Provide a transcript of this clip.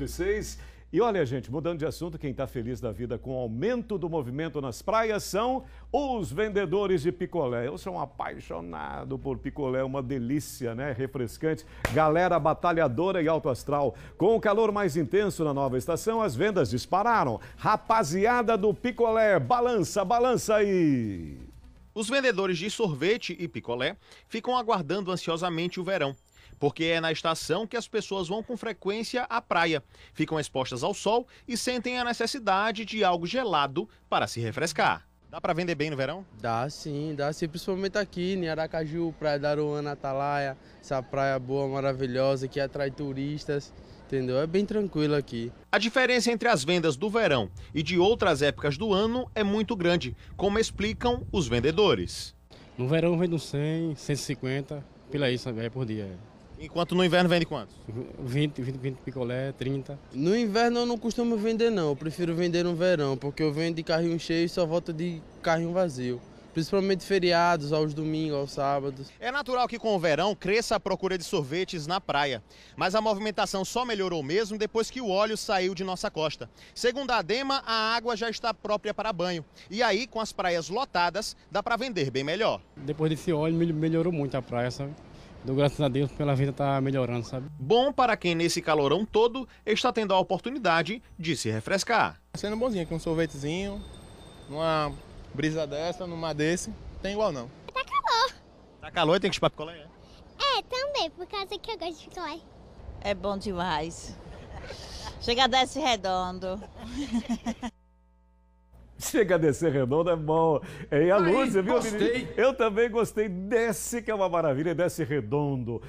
e 6. E olha, gente, mudando de assunto, quem está feliz da vida com o aumento do movimento nas praias são os vendedores de picolé. Eu sou um apaixonado por picolé, uma delícia, né? Refrescante. Galera batalhadora e alto astral. Com o calor mais intenso na nova estação, as vendas dispararam. Rapaziada do picolé, balança, balança aí! Os vendedores de sorvete e picolé ficam aguardando ansiosamente o verão porque é na estação que as pessoas vão com frequência à praia, ficam expostas ao sol e sentem a necessidade de algo gelado para se refrescar. Dá para vender bem no verão? Dá sim, dá sim, principalmente aqui em Aracaju, Praia da Aruana, Atalaia, essa praia boa, maravilhosa, que atrai turistas, entendeu? É bem tranquilo aqui. A diferença entre as vendas do verão e de outras épocas do ano é muito grande, como explicam os vendedores. No verão vendo 100, 150, pela isso é por dia. Enquanto no inverno vende quantos? 20, 20, 20 picolé, 30. No inverno eu não costumo vender não, eu prefiro vender no verão, porque eu vendo de carrinho cheio e só volto de carrinho vazio. Principalmente feriados, aos domingos, aos sábados. É natural que com o verão cresça a procura de sorvetes na praia. Mas a movimentação só melhorou mesmo depois que o óleo saiu de nossa costa. Segundo a ADEMA, a água já está própria para banho. E aí, com as praias lotadas, dá para vender bem melhor. Depois desse óleo, melhorou muito a praia, sabe? dou graças a Deus pela vida estar tá melhorando, sabe? Bom para quem nesse calorão todo está tendo a oportunidade de se refrescar. Tá sendo bonzinho, com um sorvetezinho, uma brisa dessa, numa desse, tem igual não. Tá calor. Tá calor e tem que chupar picolé, é? É, também, por causa que eu gosto de picolé. É bom demais. Chega desse redondo. Chega a descer redondo, é bom. E a luz, viu, gostei. Menino? Eu também gostei. Desce, que é uma maravilha, desce redondo.